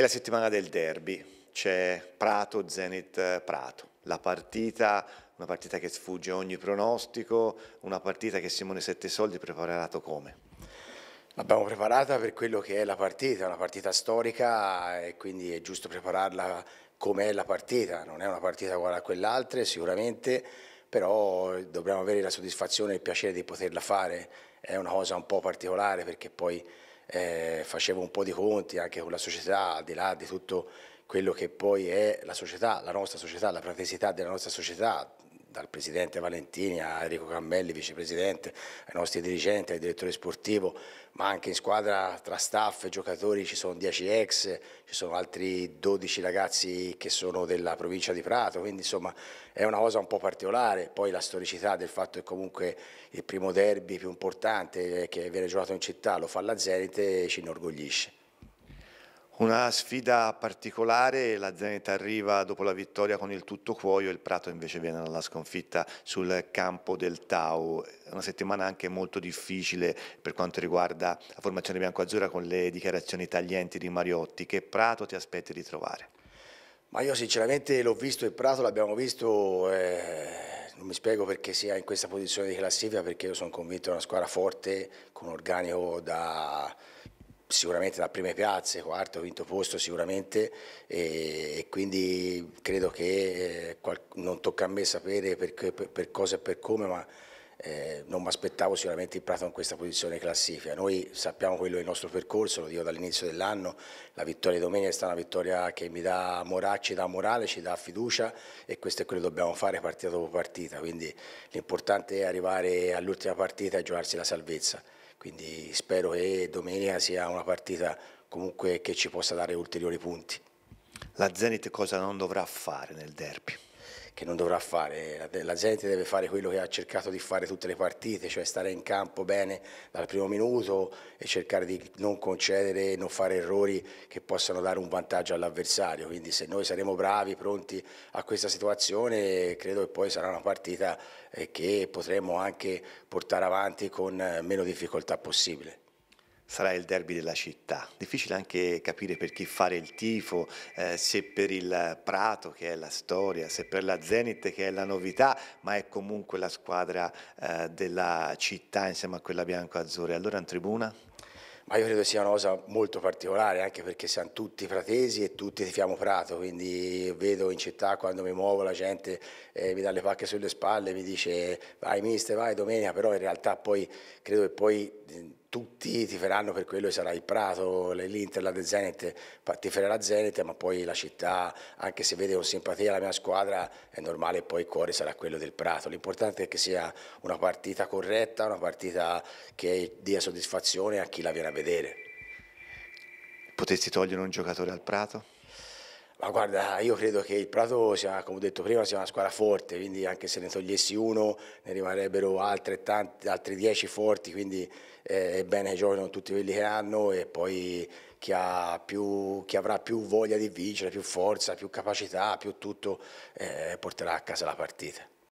È la settimana del derby, c'è Prato, Zenit, Prato. La partita, una partita che sfugge a ogni pronostico, una partita che Simone Sette Soldi ha preparato come? L'abbiamo preparata per quello che è la partita, una partita storica e quindi è giusto prepararla come è la partita, non è una partita uguale a quell'altra sicuramente, però dobbiamo avere la soddisfazione e il piacere di poterla fare, è una cosa un po' particolare perché poi eh, facevo un po' di conti anche con la società, al di là di tutto quello che poi è la società, la nostra società, la pratesità della nostra società, dal presidente Valentini a Enrico Cammelli, vicepresidente, ai nostri dirigenti, al direttore sportivo, ma anche in squadra tra staff e giocatori ci sono 10 ex, ci sono altri 12 ragazzi che sono della provincia di Prato, quindi insomma è una cosa un po' particolare, poi la storicità del fatto che comunque il primo derby più importante eh, che viene giocato in città lo fa la Zenit ci inorgoglisce. Una sfida particolare, la Zenit arriva dopo la vittoria con il tutto cuoio, il Prato invece viene dalla sconfitta sul campo del Tau. Una settimana anche molto difficile per quanto riguarda la formazione bianco-azzurra con le dichiarazioni taglienti di Mariotti. Che Prato ti aspetti di trovare? Ma io sinceramente l'ho visto il Prato, l'abbiamo visto, eh, non mi spiego perché sia in questa posizione di classifica perché io sono convinto che è una squadra forte, con un organico da sicuramente da prime piazze, quarto, quinto posto sicuramente e, quindi credo che eh, non tocca a me sapere per, per cosa e per come, ma eh, non mi aspettavo sicuramente il Prato in questa posizione classifica. Noi sappiamo quello è il nostro percorso, lo dico dall'inizio dell'anno, la vittoria di domenica è stata una vittoria che mi dà morale, ci dà morale, ci dà fiducia e questo è quello che dobbiamo fare partita dopo partita, quindi l'importante è arrivare all'ultima partita e giocarsi la salvezza quindi spero che domenica sia una partita comunque che ci possa dare ulteriori punti. La Zenit cosa non dovrà fare nel derby? che non dovrà fare, la gente deve fare quello che ha cercato di fare tutte le partite, cioè stare in campo bene dal primo minuto e cercare di non concedere, non fare errori che possano dare un vantaggio all'avversario, quindi se noi saremo bravi, pronti a questa situazione, credo che poi sarà una partita eh, che potremo anche portare avanti con eh, meno difficoltà possibile sarà il derby della città. Difficile anche capire per chi fare il tifo, eh, se per il Prato che è la storia, se per la Zenit che è la novità, ma è comunque la squadra eh, della città insieme a quella bianco-azzurra. Allora in tribuna? Ma io credo sia una cosa molto particolare, anche perché siamo tutti fratesi e tutti tifiamo Prato, quindi vedo in città quando mi muovo la gente eh, mi dà le pacche sulle spalle, mi dice vai mister, vai domenica, però in realtà poi credo che poi tutti tiferanno per quello che sarà il Prato, l'Inter, la De Zenit, tiferà la Zenit, ma poi la città, anche se vede con simpatia la mia squadra, è normale poi il cuore sarà quello del Prato. L'importante è che sia una partita corretta, una partita che dia soddisfazione a chi la viene a vedere. Potresti togliere un giocatore al Prato? Ma guarda, io credo che il Prato, sia, come ho detto prima, sia una squadra forte, quindi anche se ne togliessi uno ne rimarrebbero altri dieci forti, quindi eh, è bene che giocano tutti quelli che hanno e poi chi, più, chi, avrà più voglia di vincere, più forza, più capacità, più tutto, eh, porterà a casa la partita.